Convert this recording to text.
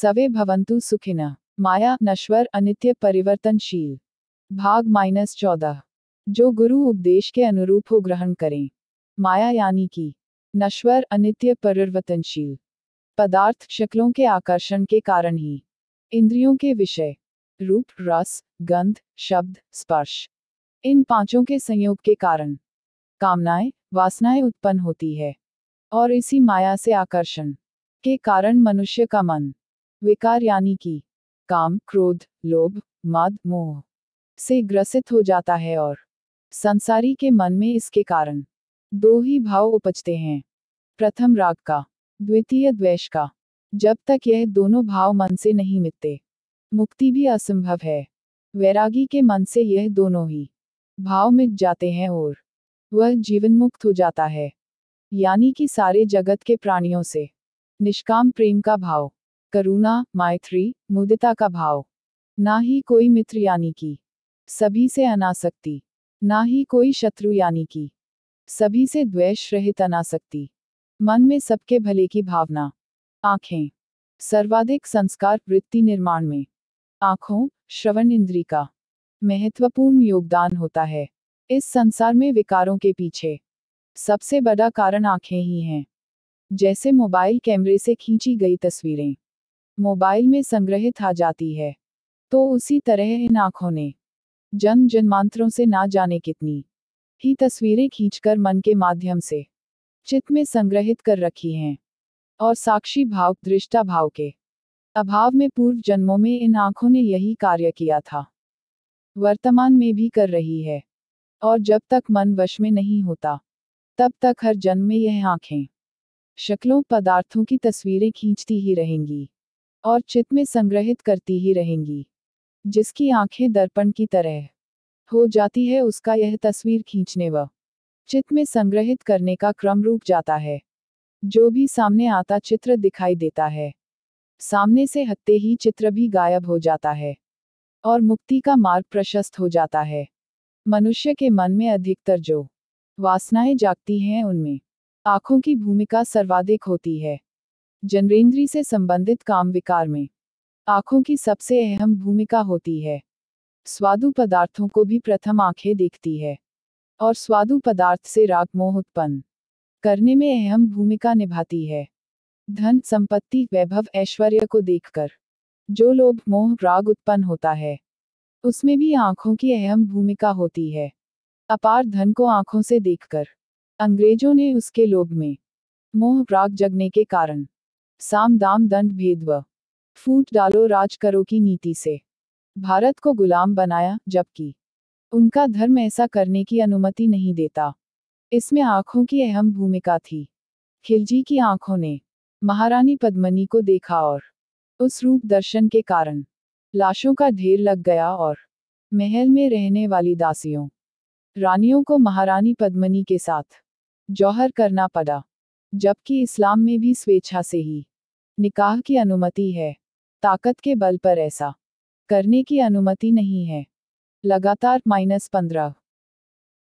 सवे भवंतु सुखिन माया नश्वर अनित्य परिवर्तनशील भाग माइनस चौदह जो गुरु उपदेश के अनुरूप हो ग्रहण करें माया यानी कि नश्वर अनित्य परिवर्तनशील पदार्थ शक्लों के आकर्षण के कारण ही इंद्रियों के विषय रूप रस गंध शब्द स्पर्श इन पांचों के संयोग के कारण कामनाएं वासनाएं उत्पन्न होती है और इसी माया से आकर्षण के कारण मनुष्य का मन विकार यानी कि काम क्रोध लोभ मद मोह से ग्रसित हो जाता है और संसारी के मन में इसके कारण दो ही भाव उपजते हैं प्रथम राग का द्वितीय द्वेष का जब तक यह दोनों भाव मन से नहीं मिटते मुक्ति भी असंभव है वैरागी के मन से यह दोनों ही भाव मिट जाते हैं और वह जीवन मुक्त हो जाता है यानी कि सारे जगत के प्राणियों से निष्काम प्रेम का भाव करुणा मायत्री मुदिता का भाव ना ही कोई मित्र यानी की सभी से अनासक्ति ना ही कोई शत्रु यानी की सभी से द्वेष रहित अनासक्ति मन में सबके भले की भावना आंखें सर्वाधिक संस्कार वृत्ति निर्माण में आंखों श्रवण इंद्री का महत्वपूर्ण योगदान होता है इस संसार में विकारों के पीछे सबसे बड़ा कारण आंखें ही हैं जैसे मोबाइल कैमरे से खींची गई तस्वीरें मोबाइल में संग्रहित आ जाती है तो उसी तरह इन आँखों ने जन जन्मांतरों से ना जाने कितनी ही तस्वीरें खींचकर मन के माध्यम से चित्त में संग्रहित कर रखी हैं और साक्षी भाव दृष्टा भाव के अभाव में पूर्व जन्मों में इन आँखों ने यही कार्य किया था वर्तमान में भी कर रही है और जब तक मन वश में नहीं होता तब तक हर जन्म में यह आँखें शक्लों पदार्थों की तस्वीरें खींचती ही रहेंगी और चित्त में संग्रहित करती ही रहेंगी जिसकी आंखें दर्पण की तरह हो जाती है उसका यह तस्वीर खींचने व चित में संग्रहित करने का क्रम रूप जाता है जो भी सामने आता चित्र दिखाई देता है सामने से हत्ते ही चित्र भी गायब हो जाता है और मुक्ति का मार्ग प्रशस्त हो जाता है मनुष्य के मन में अधिकतर जो वासनाएं जागती हैं उनमें आँखों की भूमिका सर्वाधिक होती है जनरेंद्री से संबंधित काम विकार में आंखों की सबसे अहम भूमिका होती है स्वादु पदार्थों को भी प्रथम आंखें देखती है और स्वादु पदार्थ से राग मोह उत्पन्न करने में अहम भूमिका निभाती है धन संपत्ति वैभव ऐश्वर्य को देखकर जो लोभ मोह राग उत्पन्न होता है उसमें भी आंखों की अहम भूमिका होती है अपार धन को आंखों से देखकर अंग्रेजों ने उसके लोभ में मोह राग जगने के कारण साम दाम दंड भेद व फूट डालो राज करो की नीति से भारत को गुलाम बनाया जबकि उनका धर्म ऐसा करने की अनुमति नहीं देता इसमें आंखों की अहम भूमिका थी खिलजी की आंखों ने महारानी पद्मनी को देखा और उस रूप दर्शन के कारण लाशों का ढेर लग गया और महल में रहने वाली दासियों रानियों को महारानी पद्मनी के साथ जौहर करना पड़ा जबकि इस्लाम में भी स्वेच्छा से ही निकाह की अनुमति है ताकत के बल पर ऐसा करने की अनुमति नहीं है लगातार माइनस पंद्रह